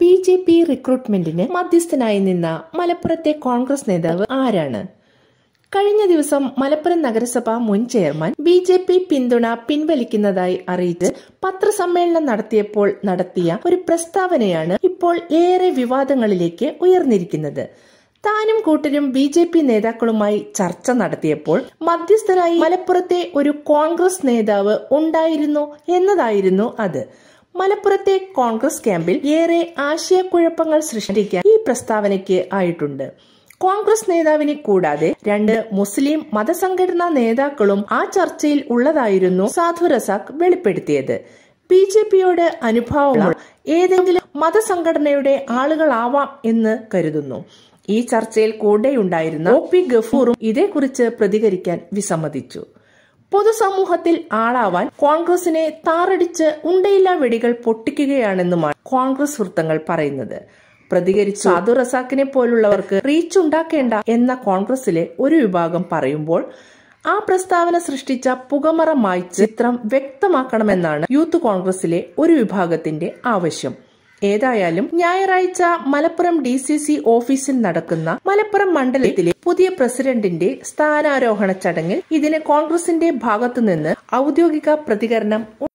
B J P റിക്രൂട്ട്മെന്റിന് മധ്യസ്ഥനായി നിന്ന മലപ്പുറത്തെ കോൺഗ്രസ് നേതാവ് ആരാണ് കഴിഞ്ഞ ദിവസം മലപ്പുറം നഗരസഭ മുൻ ചെയർമാൻ ബി ജെ പി പിന്തുണ പിൻവലിക്കുന്നതായി അറിയിച്ച് പത്രസമ്മേളനം നടത്തിയപ്പോൾ നടത്തിയ ഒരു പ്രസ്താവനയാണ് ഇപ്പോൾ ഏറെ വിവാദങ്ങളിലേക്ക് ഉയർന്നിരിക്കുന്നത് താനും കൂട്ടരും ബി ജെ പി നേതാക്കളുമായി ചർച്ച നടത്തിയപ്പോൾ മധ്യസ്ഥരായി മലപ്പുറത്തെ ഒരു കോൺഗ്രസ് നേതാവ് ഉണ്ടായിരുന്നു എന്നതായിരുന്നു അത് മലപ്പുറത്തെ കോൺഗ്രസ് ക്യാമ്പിൽ ഏറെ ആശയക്കുഴപ്പങ്ങൾ സൃഷ്ടിക്കാൻ ഈ പ്രസ്താവനയ്ക്ക് ആയിട്ടുണ്ട് കോൺഗ്രസ് നേതാവിനെ കൂടാതെ രണ്ട് മുസ്ലിം മതസംഘടനാ നേതാക്കളും ആ ചർച്ചയിൽ ഉള്ളതായിരുന്നു സാധു റസാഖ് വെളിപ്പെടുത്തിയത് ബി ജെ പിയോട് അനുഭാവമുള്ള ഏതെങ്കിലും മതസംഘടനയുടെ ആളുകളാവാം എന്ന് കരുതുന്നു ഈ ചർച്ചയിൽ കൂടെയുണ്ടായിരുന്ന ഒ പി ഗഫൂറും ഇതേക്കുറിച്ച് പ്രതികരിക്കാൻ വിസമ്മതിച്ചു പൊതുസമൂഹത്തിൽ ആളാവാൻ കോൺഗ്രസിനെ താറടിച്ച് ഉണ്ടയില്ല വെടികൾ പൊട്ടിക്കുകയാണെന്നുമാണ് കോൺഗ്രസ് വൃത്തങ്ങൾ പറയുന്നത് പ്രതികരിച്ചു സാധു റസാക്കിനെ പോലുള്ളവർക്ക് റീച്ച് ഉണ്ടാക്കേണ്ട എന്ന കോൺഗ്രസിലെ ഒരു വിഭാഗം പറയുമ്പോൾ ആ പ്രസ്താവന സൃഷ്ടിച്ച പുകമറ മായ്ച്ച് ചിത്രം വ്യക്തമാക്കണമെന്നാണ് യൂത്ത് കോൺഗ്രസിലെ ഒരു വിഭാഗത്തിന്റെ ആവശ്യം ഏതായാലും ഞായറാഴ്ച മലപ്പുറം ഡി സി സി ഓഫീസിൽ നടക്കുന്ന മലപ്പുറം മണ്ഡലത്തിലെ പുതിയ പ്രസിഡന്റിന്റെ സ്ഥാനാരോഹണ ചടങ്ങിൽ ഇതിന് കോൺഗ്രസിന്റെ ഭാഗത്തുനിന്ന് ഔദ്യോഗിക പ്രതികരണം